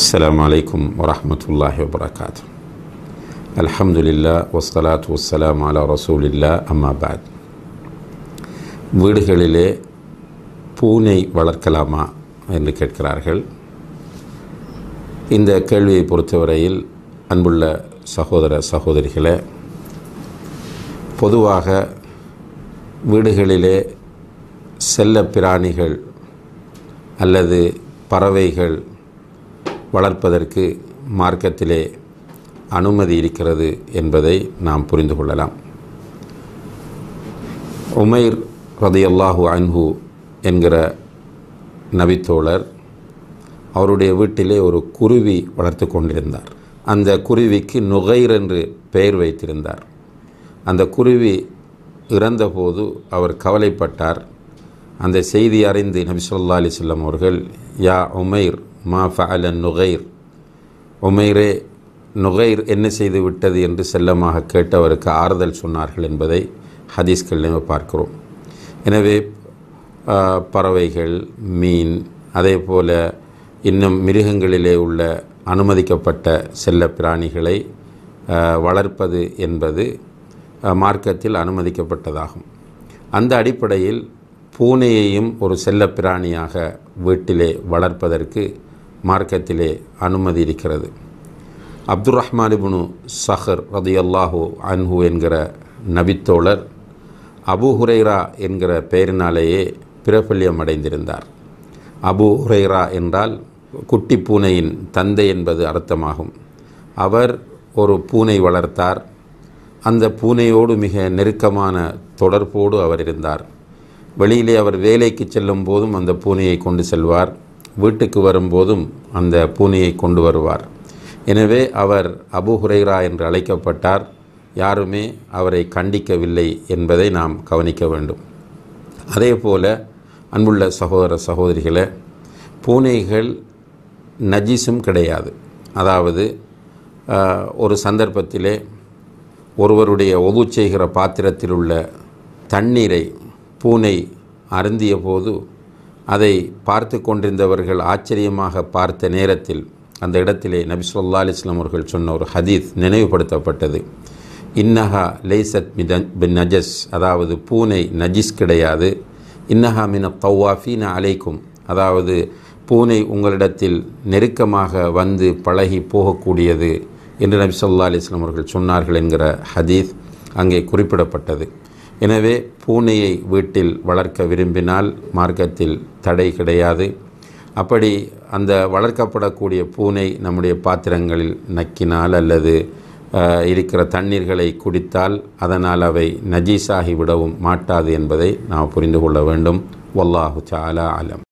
السلام عليكم ورحمة الله وبركاته الحمد لله والصلاة والسلام على رسول الله أما بعد வீடுகளிலே பூனை வளர்க்கலாமா என்று கேட்கிறார்கள் இந்த கேள்வியை பொறுத்தவரையில் அன்புள்ள சகோதர சகோதரிகளே பொதுவாக வீடுகளிலே செல்ல பிராணிகள் அல்லது பறவைகள் வளர்ப்பதற்கு மார்க்கத்திலே அனுமதி இருக்கிறது என்பதை நாம் புரிந்து கொள்ளலாம் உமைர் ரதையல்லாஹு அன்ஹு என்கிற நபித்தோழர் அவருடைய வீட்டிலே ஒரு குருவி வளர்த்து கொண்டிருந்தார் அந்த குருவிக்கு நுகைர் என்று பெயர் வைத்திருந்தார் அந்த குருவி இறந்தபோது அவர் கவலைப்பட்டார் அந்த செய்தி அறிந்து நபி சொல்லா அலிஸ்லாம் அவர்கள் யா உமைர் மா ஃபஅல நுகைர் உமைரே நுகைர் என்ன செய்து விட்டது என்று செல்லமாக கேட்டவருக்கு ஆறுதல் சொன்னார்கள் என்பதை ஹதீஸ்கள் நினைவு பார்க்கிறோம் எனவே பறவைகள் மீன் அதே போல் இன்னும் மிருகங்களிலே உள்ள அனுமதிக்கப்பட்ட செல்ல பிராணிகளை வளர்ப்பது என்பது மார்க்கத்தில் அனுமதிக்கப்பட்டதாகும் அந்த அடிப்படையில் பூனையையும் ஒரு செல்ல பிராணியாக வீட்டிலே வளர்ப்பதற்கு மார்க்கத்திலே அனுமதி இருக்கிறது அப்துல் ரஹ்மான் சஹர் ரதி அல்லாஹூ அன்ஹு என்கிற நபித்தோழர் அபு ஹுரைரா என்கிற பெயரினாலேயே பிரபல்யம் அடைந்திருந்தார் அபு ஹுரைரா என்றால் குட்டி பூனையின் தந்தை என்பது அர்த்தமாகும் அவர் ஒரு பூனை வளர்த்தார் அந்த பூனையோடு மிக நெருக்கமான தொடர்போடு அவர் இருந்தார் வெளியிலே அவர் வேலைக்கு செல்லும் போதும் அந்த பூனையை கொண்டு செல்வார் வீட்டுக்கு வரும்போதும் அந்த பூனையை கொண்டு வருவார் எனவே அவர் அபு ஹுரைரா என்று அழைக்கப்பட்டார் யாருமே அவரை கண்டிக்கவில்லை என்பதை நாம் கவனிக்க வேண்டும் அதே போல அன்புள்ள சகோதர சகோதரிகளை பூனைகள் நஜீஸும் கிடையாது அதாவது ஒரு சந்தர்ப்பத்திலே ஒருவருடைய ஒது செய்கிற பாத்திரத்தில் உள்ள தண்ணீரை பூனை அருந்திய போது அதை பார்த்து கொண்டிருந்தவர்கள் ஆச்சரியமாக பார்த்த நேரத்தில் அந்த இடத்திலே நபி சொல்லா அலிஸ்லாம் அவர்கள் சொன்ன ஒரு ஹதீஸ் நினைவுபடுத்தப்பட்டது இன்னஹா லேசத் பின் நஜஸ் அதாவது பூனை நஜிஸ் கிடையாது இன்னஹா மின தௌவாஃபீன அலைக்கும் அதாவது பூனை உங்களிடத்தில் நெருக்கமாக வந்து பழகி போகக்கூடியது என்று நபி சொல்லா அலிஸ்லாம் அவர்கள் சொன்னார்கள் என்கிற ஹதீஸ் அங்கே குறிப்பிடப்பட்டது எனவே பூனையை வீட்டில் வளர்க்க விரும்பினால் மார்க்கத்தில் தடை கிடையாது அப்படி அந்த வளர்க்கப்படக்கூடிய பூனை நம்முடைய பாத்திரங்களில் நக்கினால் அல்லது இருக்கிற தண்ணீர்களை குடித்தால் அதனால் அவை நஜீஸாகி விடவும் மாட்டாது என்பதை நாம் புரிந்து கொள்ள வேண்டும் வல்லாஹு சாலா ஆலம்